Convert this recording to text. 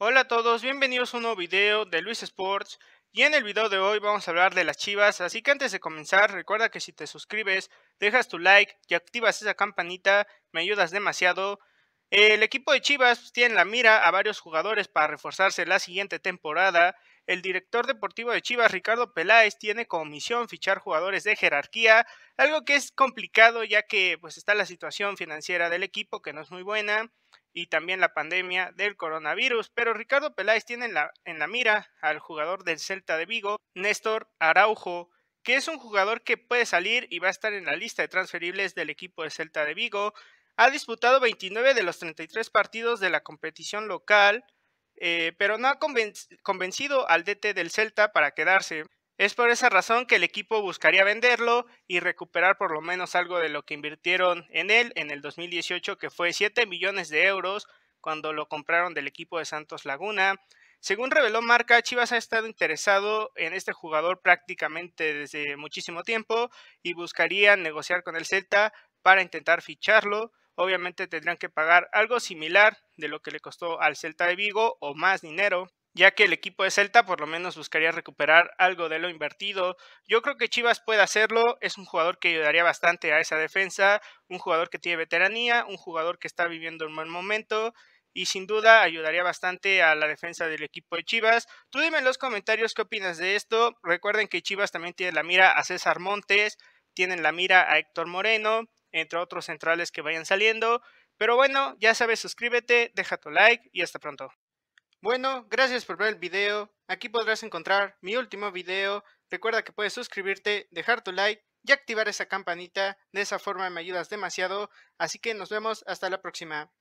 Hola a todos, bienvenidos a un nuevo video de Luis Sports y en el video de hoy vamos a hablar de las chivas, así que antes de comenzar recuerda que si te suscribes, dejas tu like y activas esa campanita, me ayudas demasiado. El equipo de Chivas tiene la mira a varios jugadores para reforzarse la siguiente temporada. El director deportivo de Chivas, Ricardo Peláez, tiene como misión fichar jugadores de jerarquía, algo que es complicado ya que pues está la situación financiera del equipo que no es muy buena y también la pandemia del coronavirus, pero Ricardo Peláez tiene en la, mira al jugador del Celta de Vigo, Néstor Araujo, que es un jugador que puede salir y va a estar en la lista de transferibles del equipo de Celta de Vigo. Ha disputado 29 de los 33 partidos de la competición local, eh, pero no ha convencido al DT del Celta para quedarse. Es por esa razón que el equipo buscaría venderlo y recuperar por lo menos algo de lo que invirtieron en él en el 2018, que fue 7 millones de euros cuando lo compraron del equipo de Santos Laguna. Según reveló Marca, Chivas ha estado interesado en este jugador prácticamente desde muchísimo tiempo y buscarían negociar con el Celta para intentar ficharlo. Obviamente tendrían que pagar algo similar de lo que le costó al Celta de Vigo o más dinero ya que el equipo de Celta por lo menos buscaría recuperar algo de lo invertido. Yo creo que Chivas puede hacerlo, es un jugador que ayudaría bastante a esa defensa, un jugador que tiene veteranía, un jugador que está viviendo un buen momento y sin duda ayudaría bastante a la defensa del equipo de Chivas. Tú dime en los comentarios qué opinas de esto. Recuerden que Chivas también tiene la mira a César Montes, tienen la mira a Héctor Moreno, entre otros centrales que vayan saliendo. Pero bueno, ya sabes, suscríbete, deja tu like y hasta pronto. Bueno, gracias por ver el video. Aquí podrás encontrar mi último video. Recuerda que puedes suscribirte, dejar tu like y activar esa campanita. De esa forma me ayudas demasiado. Así que nos vemos hasta la próxima.